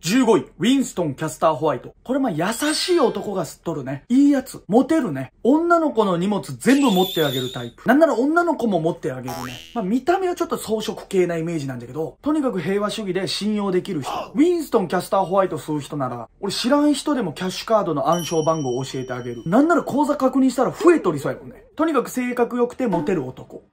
15位、ウィンストン・キャスター・ホワイト。これま優しい男が吸っとるね。いいやつ。モテるね。女の子の荷物全部持ってあげるタイプ。なんなら女の子も持ってあげるね。まあ見た目はちょっと装飾系なイメージなんだけど、とにかく平和主義で信用できる人。ウィンストン・キャスター・ホワイト吸う人なら、俺知らん人でもキャッシュカードの暗証番号を教えてあげる。なんなら口座確認したら増えとりそうやもんね。とにかく性格良くてモテる男。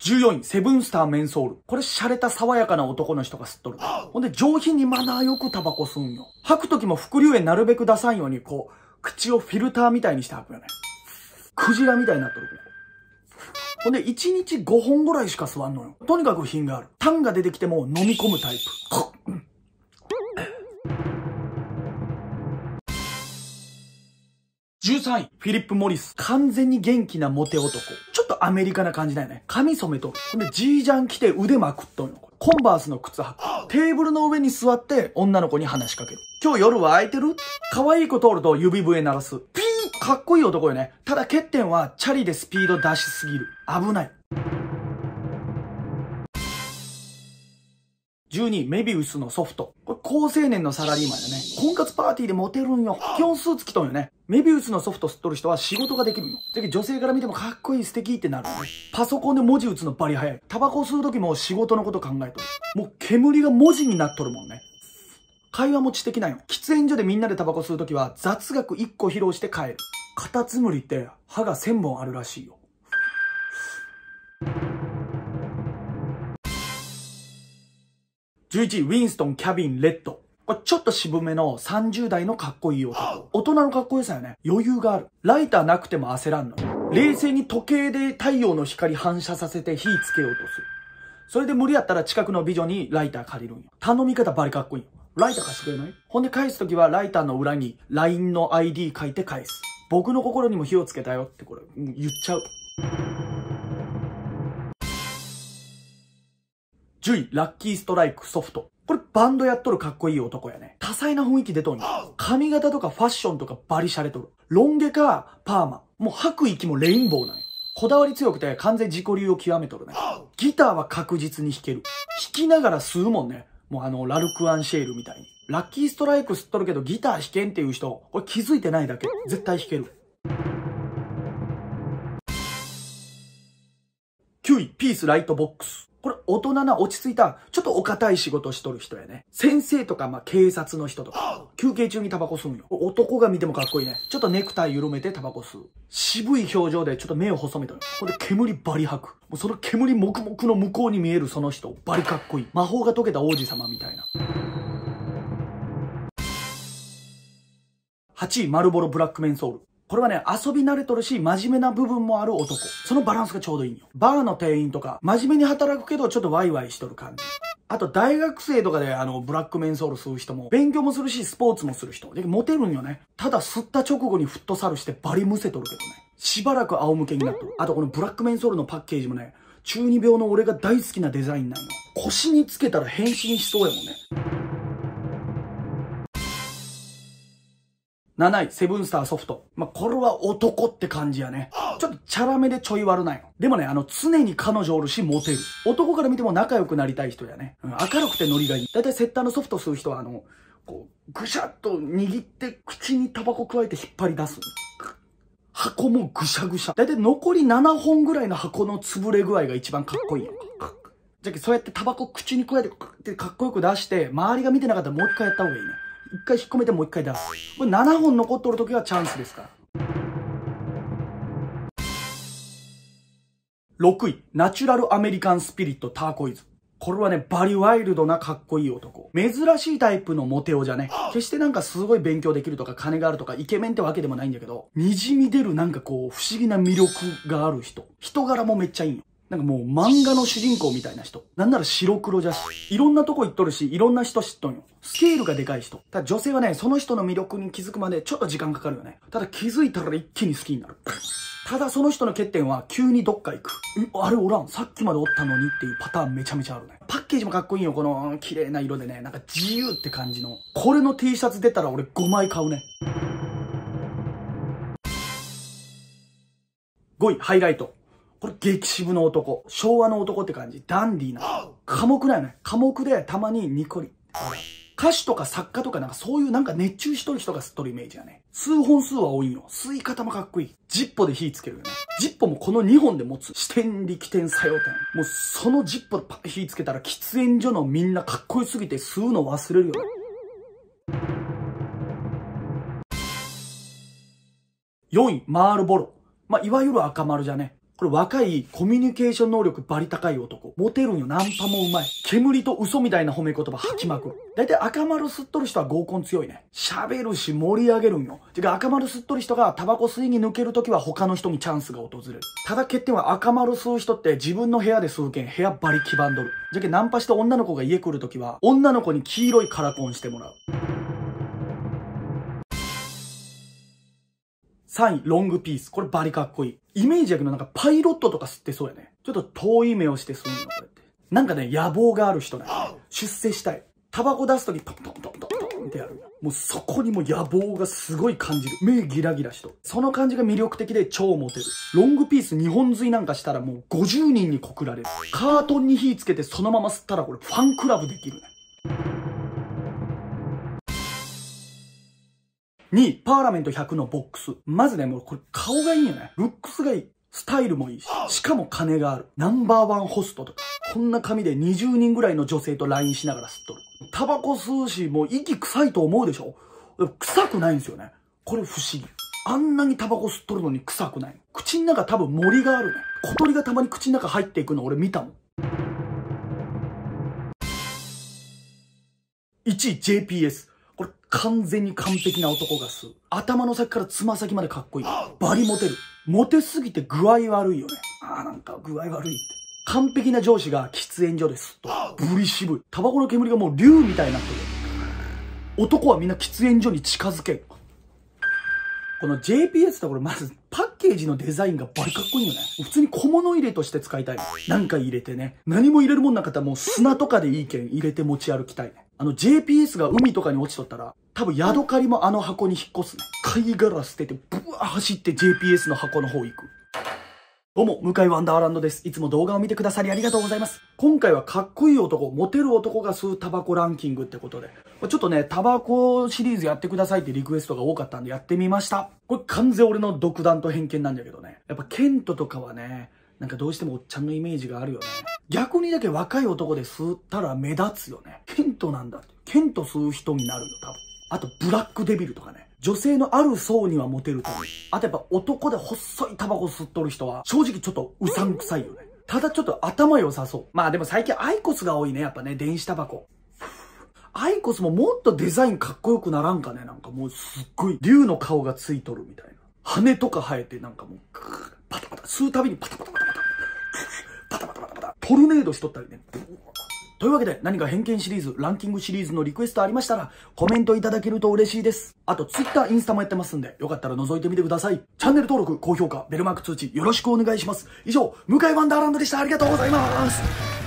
14位、セブンスターメンソール。これ、洒落た爽やかな男の人が吸っとる。ほんで、上品にマナーよくタバコ吸うんよ。吐く時も伏流炎なるべく出さんように、こう、口をフィルターみたいにして吐くよね。クジラみたいになっとる、ここ。ほんで、1日5本ぐらいしか吸わんのよ。とにかく品がある。タンが出てきても飲み込むタイプ。13位、フィリップ・モリス。完全に元気なモテ男。ちょっとアメリカな感じだよね。髪染めとる。ほんで、ジージャン着て腕まくっとんよ。コンバースの靴履く。テーブルの上に座って女の子に話しかける。今日夜は空いてる可愛い子通ると指笛鳴らす。ピーかっこいい男よね。ただ欠点はチャリでスピード出しすぎる。危ない。12、メビウスのソフト。これ、高青年のサラリーマンだね。婚活パーティーでモテるんよ。基本スーツ着とんよね。メビウスのソフト吸っとる人は仕事ができるの。ぜひ女性から見てもかっこいい素敵ってなる、パソコンで文字打つのバリ早い。タバコ吸う時も仕事のこと考えとる。もう煙が文字になっとるもんね。会話も知的なんよ。喫煙所でみんなでタバコ吸う時は雑学1個披露して帰る。カタツムリって歯が1000本あるらしいよ。11位、ウィンストン・キャビン・レッド。これちょっと渋めの30代のかっこいい男。大人のかっこよさよね。余裕がある。ライターなくても焦らんの冷静に時計で太陽の光反射させて火つけようとする。それで無理やったら近くの美女にライター借りるんよ。頼み方バリかっこいいよ。ライター貸してくれないほんで返すときはライターの裏に LINE の ID 書いて返す。僕の心にも火をつけたよってこれ、言っちゃう。10位、ラッキーストライクソフト。これバンドやっとるかっこいい男やね。多彩な雰囲気出とんよ。髪型とかファッションとかバリシャレとる。ロン毛かパーマ。もう吐く息もレインボーなんよ。こだわり強くて完全自己流を極めとるね。ギターは確実に弾ける。弾きながら吸うもんね。もうあの、ラルクアンシェールみたいに。ラッキーストライク吸っとるけどギター弾けんっていう人、これ気づいてないだけ。絶対弾ける。9位、ピースライトボックス。これ大人な落ち着いた、ちょっとお堅い仕事しとる人やね。先生とか、まあ、警察の人とか、休憩中にタバコ吸うんよ。男が見てもかっこいいね。ちょっとネクタイ緩めてタバコ吸う。渋い表情でちょっと目を細めとる。これで煙バリ吐く。もうその煙黙々の向こうに見えるその人、バリかっこいい。魔法が解けた王子様みたいな。8位、マルボロブラックメンソール。これはね、遊び慣れとるし、真面目な部分もある男。そのバランスがちょうどいいんよ。バーの店員とか、真面目に働くけど、ちょっとワイワイしとる感じ。あと、大学生とかで、あの、ブラックメンソールする人も、勉強もするし、スポーツもする人。で、モテるんよね。ただ、吸った直後にフットサルして、バリむせとるけどね。しばらく仰向けになっとる。あと、このブラックメンソールのパッケージもね、中二病の俺が大好きなデザインなんよ。腰につけたら変身しそうやもんね。7位、セブンスターソフト。まあ、これは男って感じやね。ちょっとチャラめでちょい悪ないの。でもね、あの、常に彼女おるし、モテる。男から見ても仲良くなりたい人やね。うん、明るくてノリがいい。だいたいセッターのソフトする人は、あの、こう、ぐしゃっと握って、口にタバコ加えて引っ張り出す。箱もぐしゃぐしゃ。だいたい残り7本ぐらいの箱の潰れ具合が一番かっこいいやんか。じゃあ、そうやってタバコ口に加えて、かっこよく出して、周りが見てなかったらもう一回やった方がいいね。一回引っ込めてもう一回出す。これ7本残っとる時はチャンスですから。6位、ナチュラルアメリカンスピリットターコイズ。これはね、バリワイルドなかっこいい男。珍しいタイプのモテ男じゃね。決してなんかすごい勉強できるとか金があるとかイケメンってわけでもないんだけど、滲み出るなんかこう不思議な魅力がある人。人柄もめっちゃいいよ。なんかもう漫画の主人公みたいな人。なんなら白黒じゃし。いろんなとこ行っとるし、いろんな人知っとんよ。スケールがでかい人。ただ女性はね、その人の魅力に気づくまでちょっと時間かかるよね。ただ気づいたら一気に好きになる。ただその人の欠点は急にどっか行く。あれおらん。さっきまでおったのにっていうパターンめちゃめちゃあるね。パッケージもかっこいいよ。この綺麗な色でね。なんか自由って感じの。これの T シャツ出たら俺5枚買うね。5位、ハイライト。これ激渋の男。昭和の男って感じ。ダンディーな。寡黙だよね。寡黙でたまにニコリ。歌手とか作家とかなんかそういうなんか熱中しとる人が吸っとるイメージだね。数本数は多いよ。吸い方もかっこいい。ジッポで火つけるよね。ジッポもこの2本で持つ。視点力点作用点。もうそのジッポでパッ火つけたら喫煙所のみんなかっこよすぎて吸うの忘れるよ4位、マールボロ。まあ、いわゆる赤丸じゃね。これ若いコミュニケーション能力バリ高い男。モテるんよ。ナンパもうまい。煙と嘘みたいな褒め言葉吐きまくる。だいたい赤丸吸っとる人は合コン強いね。喋るし盛り上げるんよ。てか赤丸吸っとる人がタバコ吸いに抜けるときは他の人にチャンスが訪れる。ただ欠点は赤丸吸う人って自分の部屋で吸うけん部屋バリ黄ばんどる。じゃけナンパした女の子が家来るときは女の子に黄色いカラコンしてもらう。3位、ロングピース。これバリかっこいい。イメージやけどなんかパイロットとか吸ってそうやね。ちょっと遠い目をしてそうなの、これって。なんかね、野望がある人ね。出世したい。タバコ出すとき、トントントントントンってやる。もうそこにも野望がすごい感じる。目ギラギラしと。その感じが魅力的で超モテる。ロングピース2本吸いなんかしたらもう50人に告られる。カートンに火つけてそのまま吸ったらこれファンクラブできるね。2、パーラメント100のボックス。まずね、もうこれ顔がいいよね。ルックスがいい。スタイルもいいし、しかも金がある。ナンバーワンホストとか。こんな髪で20人ぐらいの女性と LINE しながら吸っとる。タバコ吸うし、もう息臭いと思うでしょ臭くないんですよね。これ不思議。あんなにタバコ吸っとるのに臭くない。口の中多分森があるね。小鳥がたまに口の中入っていくの俺見たもん。1 JPS。完全に完璧な男が吸う。頭の先からつま先までかっこいい。バリモテる。モテすぎて具合悪いよね。ああ、なんか具合悪いって。完璧な上司が喫煙所ですと。ブリ渋い。タバコの煙がもう竜みたいになってる。男はみんな喫煙所に近づける。この JPS ってこれまずパッケージのデザインがバリかっこいいよね。普通に小物入れとして使いたい。何か入れてね。何も入れるもんなかったらもう砂とかでいいけん入れて持ち歩きたいね。あの JPS が海とかに落ちとったら多分ヤドカリもあの箱に引っ越すね。貝殻捨てて、ブワー走って JPS の箱の方行く。どうも、向井ワンダーランドです。いつも動画を見てくださりありがとうございます。今回はかっこいい男、モテる男が吸うタバコランキングってことで、ちょっとね、タバコシリーズやってくださいってリクエストが多かったんでやってみました。これ完全俺の独断と偏見なんだけどね。やっぱケントとかはね、なんかどうしてもおっちゃんのイメージがあるよね。逆にだけ若い男で吸ったら目立つよね。ケントなんだって。ケント吸う人になるよ、多分。あと、ブラックデビルとかね。女性のある層にはモテるため。プ。あとやっぱ男で細いタバコ吸っとる人は、正直ちょっとうさんくさいよね。ただちょっと頭良さそう。まあでも最近アイコスが多いね、やっぱね、電子タバコ。アイコスももっとデザインかっこよくならんかねなんかもうすっごい竜の顔がついとるみたいな。羽とか生えてなんかもう、パタパタ、吸うたびにパタパタパタパタ、パタパタパタパタ、トルネードしとったりね、ブワというわけで、何か偏見シリーズ、ランキングシリーズのリクエストありましたら、コメントいただけると嬉しいです。あと、Twitter、インスタもやってますんで、よかったら覗いてみてください。チャンネル登録、高評価、ベルマーク通知、よろしくお願いします。以上、向井ワンダーランドでした。ありがとうございます。